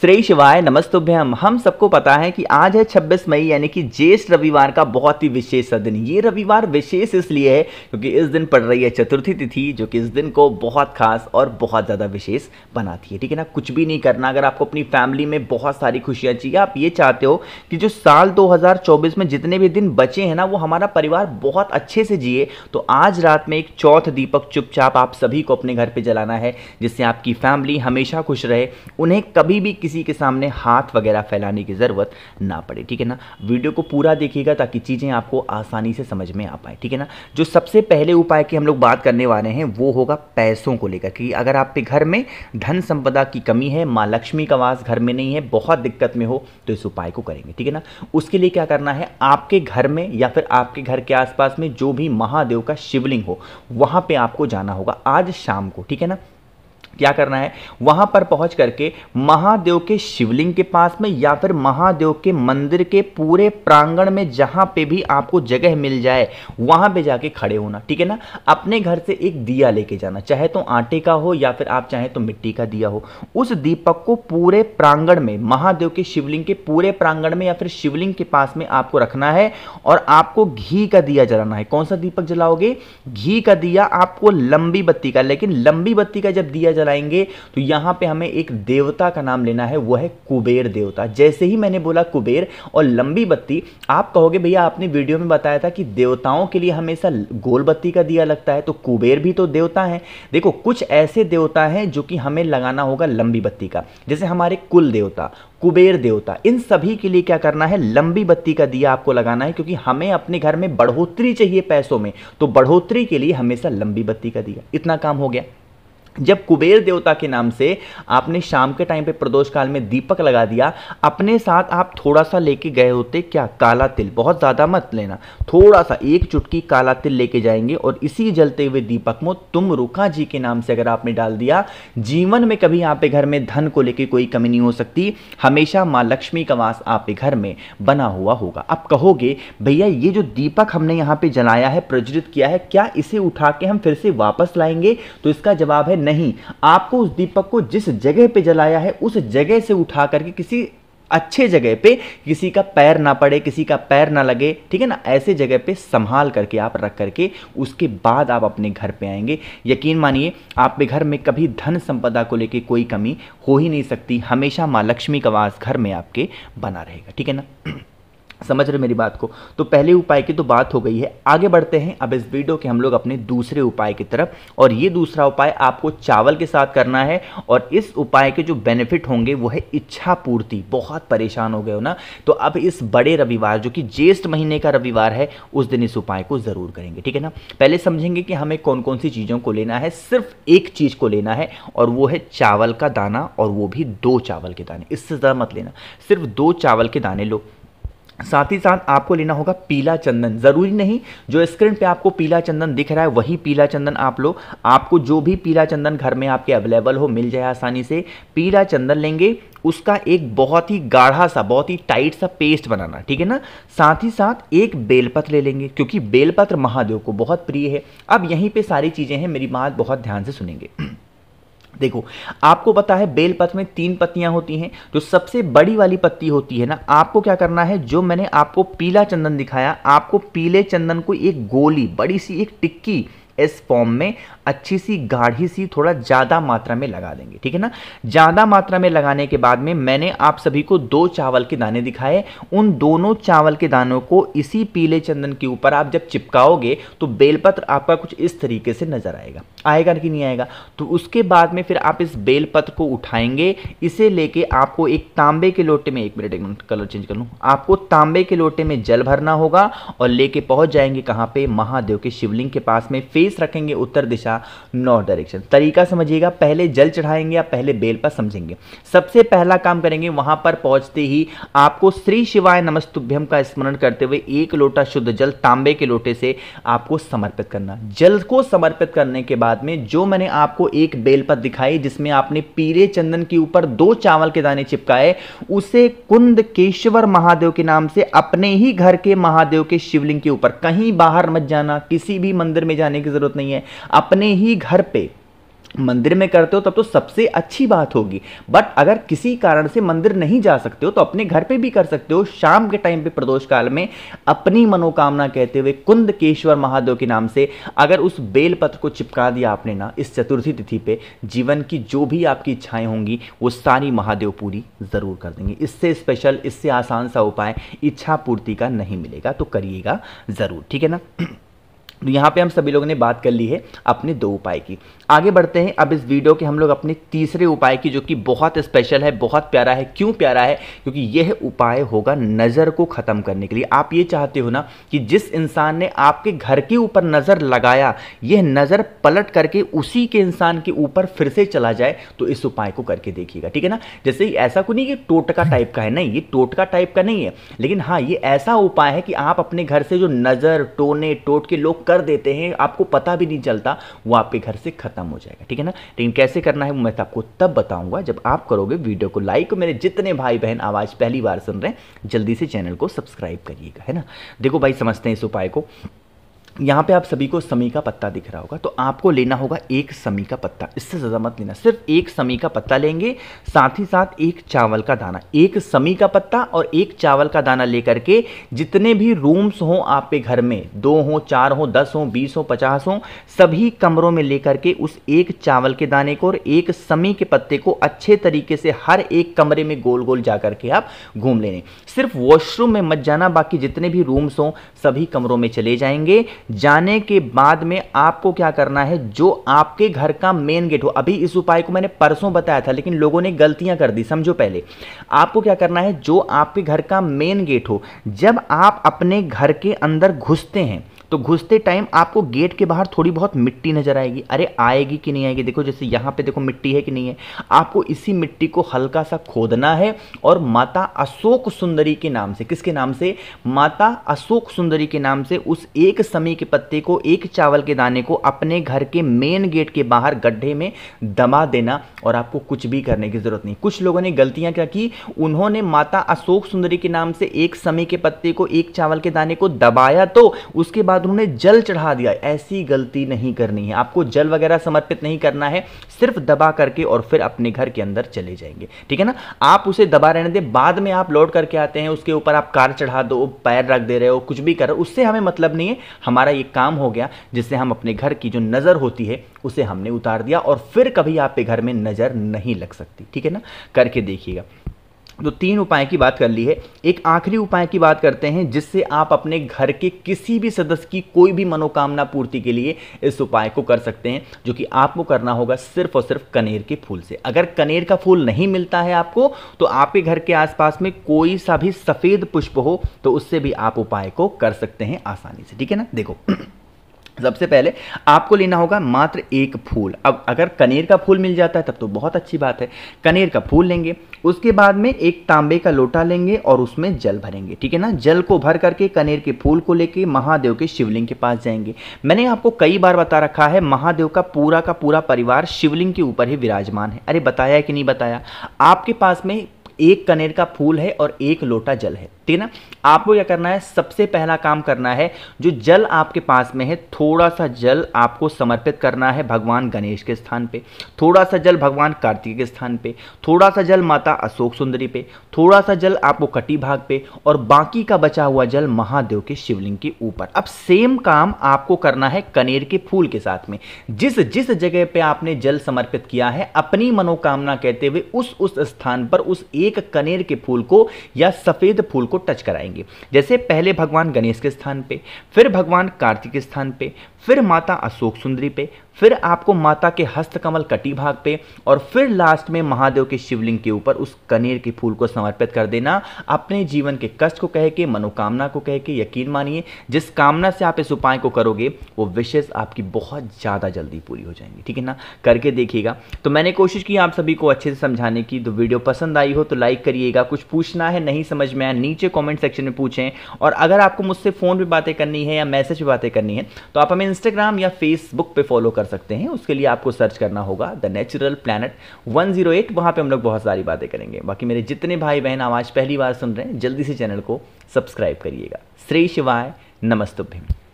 श्री शिवाय नमस्तुभ्यम हम सबको पता है कि आज है 26 मई यानी कि ज्येष्ठ रविवार का बहुत ही विशेष दिन ये रविवार विशेष इसलिए है क्योंकि इस दिन पड़ रही है चतुर्थी तिथि जो कि इस दिन को बहुत खास और बहुत ज़्यादा विशेष बनाती है ठीक है ना कुछ भी नहीं करना अगर आपको अपनी फैमिली में बहुत सारी खुशियाँ चाहिए आप ये चाहते हो कि जो साल दो में जितने भी दिन बचे हैं ना वो हमारा परिवार बहुत अच्छे से जिए तो आज रात में एक चौथ दीपक चुपचाप आप सभी को अपने घर पर जलाना है जिससे आपकी फैमिली हमेशा खुश रहे उन्हें कभी भी किसी के सामने हाथ वगैरह फैलाने की ज़रूरत ना पड़े ठीक है ना वीडियो को पूरा देखिएगा ताकि चीज़ें आपको आसानी से समझ में आ पाए ठीक है ना जो सबसे पहले उपाय की हम लोग बात करने वाले हैं वो होगा पैसों को लेकर कि अगर आपके घर में धन संपदा की कमी है माँ लक्ष्मी का वास घर में नहीं है बहुत दिक्कत में हो तो इस उपाय को करेंगे ठीक है ना उसके लिए क्या करना है आपके घर में या फिर आपके घर के आसपास में जो भी महादेव का शिवलिंग हो वहाँ पे आपको जाना होगा आज शाम को ठीक है ना क्या करना है वहां पर पहुंच करके महादेव के शिवलिंग के पास में या फिर महादेव के मंदिर के पूरे प्रांगण में जहां पे भी आपको जगह मिल जाए वहां पे जाके खड़े होना ठीक है ना अपने घर से एक दिया लेके जाना चाहे तो आटे का हो या फिर आप चाहे तो मिट्टी का दिया हो उस दीपक को पूरे प्रांगण में महादेव के शिवलिंग के पूरे प्रांगण में या फिर शिवलिंग के पास में आपको रखना है और आपको घी का दिया जलाना है कौन सा दीपक जलाओगे घी का दिया आपको लंबी बत्ती का लेकिन लंबी बत्ती का जब दिया जला कराएंगे तो यहां पे हमें एक देवता का नाम लेना है वो है कुबेर देवता जैसे ही मैंने बोला कुबेर और लंबी बत्ती आप कहोगे भैया आपने वीडियो में बताया था कि देवताओं के लिए हमेशा गोल बत्ती का दिया लगता है तो कुबेर भी तो देवता है देखो कुछ ऐसे देवता हैं जो कि हमें लगाना होगा लंबी बत्ती का जैसे हमारे कुल देवता कुबेर देवता इन सभी के लिए क्या करना है लंबी बत्ती का दिया आपको लगाना है क्योंकि हमें अपने घर में बढ़ोतरी चाहिए पैसों में तो बढ़ोतरी के लिए हमेशा लंबी बत्ती का दिया इतना काम हो गया जब कुबेर देवता के नाम से आपने शाम के टाइम पे प्रदोष काल में दीपक लगा दिया अपने साथ आप थोड़ा सा लेके गए होते क्या काला तिल बहुत ज़्यादा मत लेना थोड़ा सा एक चुटकी काला तिल लेके जाएंगे और इसी जलते हुए दीपक में तुम रुखा जी के नाम से अगर आपने डाल दिया जीवन में कभी आपके घर में धन को लेकर कोई कमी नहीं हो सकती हमेशा माँ लक्ष्मी का वास आपके घर में बना हुआ होगा आप कहोगे भैया ये जो दीपक हमने यहाँ पर जलाया है प्रज्वलित किया है क्या इसे उठा के हम फिर से वापस लाएंगे तो इसका जवाब है नहीं आपको उस दीपक को जिस जगह पे जलाया है उस जगह से उठा करके किसी अच्छे जगह पे किसी का पैर ना पड़े किसी का पैर ना लगे ठीक है ना ऐसे जगह पे संभाल करके आप रख करके उसके बाद आप अपने घर पे आएंगे यकीन मानिए आपके घर में कभी धन संपदा को लेके कोई कमी हो ही नहीं सकती हमेशा माँ लक्ष्मी का वास घर में आपके बना रहेगा ठीक है ना समझ रहे मेरी बात को तो पहले उपाय की तो बात हो गई है आगे बढ़ते हैं अब इस वीडियो के हम लोग अपने दूसरे उपाय की तरफ और ये दूसरा उपाय आपको चावल के साथ करना है और इस उपाय के जो बेनिफिट होंगे वो है इच्छा पूर्ति बहुत परेशान हो गए हो ना तो अब इस बड़े रविवार जो कि ज्येष्ठ महीने का रविवार है उस दिन इस उपाय को ज़रूर करेंगे ठीक है ना पहले समझेंगे कि हमें कौन कौन सी चीज़ों को लेना है सिर्फ एक चीज़ को लेना है और वो है चावल का दाना और वो भी दो चावल के दाने इससे ज़्यादा मत लेना सिर्फ दो चावल के दाने लो साथ ही साथ आपको लेना होगा पीला चंदन ज़रूरी नहीं जो स्क्रीन पे आपको पीला चंदन दिख रहा है वही पीला चंदन आप लो आपको जो भी पीला चंदन घर में आपके अवेलेबल हो मिल जाए आसानी से पीला चंदन लेंगे उसका एक बहुत ही गाढ़ा सा बहुत ही टाइट सा पेस्ट बनाना ठीक है ना साथ ही साथ एक बेलपत्र ले लेंगे क्योंकि बेलपत्र महादेव को बहुत प्रिय है अब यहीं पर सारी चीज़ें हैं मेरी बात बहुत ध्यान से सुनेंगे देखो आपको पता है पथ में तीन पत्तियां होती हैं जो सबसे बड़ी वाली पत्ती होती है ना आपको क्या करना है जो मैंने आपको पीला चंदन दिखाया आपको पीले चंदन को एक गोली बड़ी सी एक टिक्की एस फॉर्म में अच्छी सी गाढ़ी सी थोड़ा ज़्यादा मात्रा में लगा देंगे ठीक है ना ज़्यादा मात्रा में लगाने के बाद में मैंने आप सभी को दो चावल के दाने दिखाए उन दोनों चावल के दानों को इसी पीले चंदन के ऊपर आप जब चिपकाओगे तो बेलपत्र आपका कुछ इस तरीके से नज़र आएगा आएगा कि नहीं आएगा तो उसके बाद में फिर आप इस बेलपत्र को उठाएंगे इसे लेके आपको एक तांबे के लोटे में एक मिनट एक मिनट कलर चेंज कर लूँ आपको तांबे के लोटे में जल भरना होगा और लेके पहुंच जाएंगे कहाँ पे महादेव के शिवलिंग के पास में फेस फेस रखेंगे उत्तर दिशा नॉर्थ डायरेक्शन तरीका समझिएगा पहले जल चढ़ाएंगे या पहले बेल पर समझेंगे सबसे पहला काम करेंगे वहां पर पहुंचते ही आपको श्री शिवाय नमस्तुभ्यम का स्मरण करते हुए एक लोटा शुद्ध जल तांबे के लोटे से आपको समर्पित करना जल को समर्पित करने के बाद में जो मैंने आपको एक बेल पर दिखाई जिसमें आपने पीले चंदन के ऊपर दो चावल के दाने चिपकाए उसे कुंद केशवर महादेव के नाम से अपने ही घर के महादेव के शिवलिंग के ऊपर कहीं बाहर मत जाना किसी भी मंदिर में जाने की ज़रूरत नहीं है अपने ही घर पे मंदिर में करते हो तब तो सबसे अच्छी बात होगी बट अगर किसी कारण से मंदिर नहीं जा सकते हो तो अपने घर पे भी कर सकते हो शाम के टाइम पे प्रदोष काल में अपनी मनोकामना कहते हुए कुंद केश्वर महादेव के नाम से अगर उस बेलपत्र को चिपका दिया आपने ना इस चतुर्थी तिथि पे जीवन की जो भी आपकी इच्छाएं होंगी वो सारी महादेव पूरी ज़रूर कर देंगे इससे स्पेशल इससे आसान सा उपाय इच्छा पूर्ति का नहीं मिलेगा तो करिएगा ज़रूर ठीक है ना तो यहाँ पे हम सभी लोगों ने बात कर ली है अपने दो उपाय की आगे बढ़ते हैं अब इस वीडियो के हम लोग अपने तीसरे उपाय की जो कि बहुत स्पेशल है बहुत प्यारा है क्यों प्यारा है क्योंकि यह उपाय होगा नज़र को ख़त्म करने के लिए आप ये चाहते हो ना कि जिस इंसान ने आपके घर के ऊपर नज़र लगाया यह नज़र पलट करके उसी के इंसान के ऊपर फिर से चला जाए तो इस उपाय को करके देखिएगा ठीक है ना जैसे ऐसा को नहीं कि टोटका टाइप का है नहीं ये टोटका टाइप का नहीं है लेकिन हाँ ये ऐसा उपाय है कि आप अपने घर से जो नज़र टोने टोट के लोग कर देते हैं आपको पता भी नहीं चलता वो आपके घर से ख़त्म हो जाएगा ठीक है ना लेकिन कैसे करना है मैं मैं तो आपको तब बताऊंगा जब आप करोगे वीडियो को लाइक मेरे जितने भाई बहन आवाज़ पहली बार सुन रहे हैं जल्दी से चैनल को सब्सक्राइब करिएगा है ना देखो भाई समझते हैं इस उपाय को यहाँ पे आप सभी को समी का पत्ता दिख रहा होगा तो आपको लेना होगा एक समी का पत्ता इससे ज़्यादा मत लेना सिर्फ एक समी का पत्ता लेंगे साथ ही साथ एक चावल का दाना एक समी का पत्ता और एक चावल का दाना लेकर के जितने भी रूम्स हों आपके घर में दो हों चार हो दस हों बीस हो पचास हों सभी कमरों में लेकर के उस एक चावल के दाने को और एक समी के पत्ते को अच्छे तरीके से हर एक कमरे में गोल गोल जा करके आप घूम लेने सिर्फ वॉशरूम में मत जाना बाकी जितने भी रूम्स हों सभी कमरों में चले जाएंगे जाने के बाद में आपको क्या करना है जो आपके घर का मेन गेट हो अभी इस उपाय को मैंने परसों बताया था लेकिन लोगों ने गलतियां कर दी समझो पहले आपको क्या करना है जो आपके घर का मेन गेट हो जब आप अपने घर के अंदर घुसते हैं तो घुसते टाइम आपको गेट के बाहर थोड़ी बहुत मिट्टी नज़र आएगी अरे आएगी कि नहीं आएगी देखो जैसे यहाँ पे देखो मिट्टी है कि नहीं है आपको इसी मिट्टी को हल्का सा खोदना है और माता अशोक सुंदरी के नाम से किसके नाम से माता अशोक सुंदरी के नाम से उस एक समी के पत्ते को एक चावल के दाने को अपने घर के मेन गेट के बाहर गड्ढे में दबा देना और आपको कुछ भी करने की ज़रूरत नहीं कुछ लोगों ने गलतियाँ क्या की उन्होंने माता अशोक सुंदरी के नाम से एक समी के पत्ते को एक चावल के दाने को दबाया तो उसके बाद बाद उन्होंने जल चढ़ा दिया ऐसी गलती नहीं करनी है आपको जल वगैरह समर्पित नहीं करना है सिर्फ दबा करके और फिर अपने घर के अंदर चले जाएंगे ठीक है ना आप उसे दबा रहने दें बाद में आप लौट करके आते हैं उसके ऊपर आप कार चढ़ा दो पैर रख दे रहे हो कुछ भी करो उससे हमें मतलब नहीं है हमारा ये काम हो गया जिससे हम अपने घर की जो नज़र होती है उसे हमने उतार दिया और फिर कभी आपके घर में नज़र नहीं लग सकती ठीक है ना करके देखिएगा तो तीन उपाय की बात कर ली है एक आखिरी उपाय की बात करते हैं जिससे आप अपने घर के किसी भी सदस्य की कोई भी मनोकामना पूर्ति के लिए इस उपाय को कर सकते हैं जो कि आपको करना होगा सिर्फ और सिर्फ कनेर के फूल से अगर कनेर का फूल नहीं मिलता है आपको तो आपके घर के आसपास में कोई सा भी सफ़ेद पुष्प हो तो उससे भी आप उपाय को कर सकते हैं आसानी से ठीक है ना देखो सबसे पहले आपको लेना होगा मात्र एक फूल अब अगर कनेर का फूल मिल जाता है तब तो बहुत अच्छी बात है कनेर का फूल लेंगे उसके बाद में एक तांबे का लोटा लेंगे और उसमें जल भरेंगे ठीक है ना जल को भर करके कनेर के फूल को लेके महादेव के शिवलिंग के पास जाएंगे मैंने आपको कई बार बता रखा है महादेव का पूरा का पूरा परिवार शिवलिंग के ऊपर ही विराजमान है अरे बताया कि नहीं बताया आपके पास में एक कनेर का फूल है और एक लोटा जल है ठीक है ना आपको क्या करना है सबसे पहला काम करना है जो जल आपके पास में है थोड़ा सा जल आपको समर्पित करना है भगवान गणेश के स्थान पे थोड़ा सा जल भगवान कार्तिक के स्थान पे थोड़ा सा जल माता अशोक सुंदरी पे थोड़ा सा जल आपको कटी भाग पे और बाकी का बचा हुआ जल महादेव के शिवलिंग के ऊपर अब सेम काम आपको करना है कनेर के फूल के साथ में जिस जिस जगह पर आपने जल समर्पित किया है अपनी मनोकामना कहते हुए उस उस स्थान पर उस एक कनेर के फूल को या सफेद फूल को टच कराएंगे जैसे पहले भगवान गणेश के स्थान पे फिर भगवान कार्तिक के स्थान पे फिर माता अशोक सुंदरी पे फिर आपको माता के हस्तकमल कटी भाग पे और फिर लास्ट में महादेव के शिवलिंग के ऊपर उस कनेर के फूल को समर्पित कर देना अपने जीवन के कष्ट को कह के मनोकामना को कह के यकीन मानिए जिस कामना से आप इस उपाय को करोगे वो विशेष आपकी बहुत ज़्यादा जल्दी पूरी हो जाएंगी ठीक है ना करके देखिएगा तो मैंने कोशिश की आप सभी को अच्छे से समझाने की तो वीडियो पसंद आई हो तो लाइक करिएगा कुछ पूछना है नहीं समझ में आया नीचे कॉमेंट सेक्शन में पूछें और अगर आपको मुझसे फ़ोन पर बातें करनी है या मैसेज पर बातें करनी है तो आप हमें इंस्टाग्राम या फेसबुक पर फॉलो कर सकते हैं उसके लिए आपको सर्च करना होगा द नेचुरल प्लानट 108 वहाँ पर हम लोग बहुत सारी बातें करेंगे बाकी मेरे जितने भाई बहन आवाज़ पहली बार सुन रहे हैं जल्दी से चैनल को सब्सक्राइब करिएगा श्री शिवाय नमस्तुभ्यम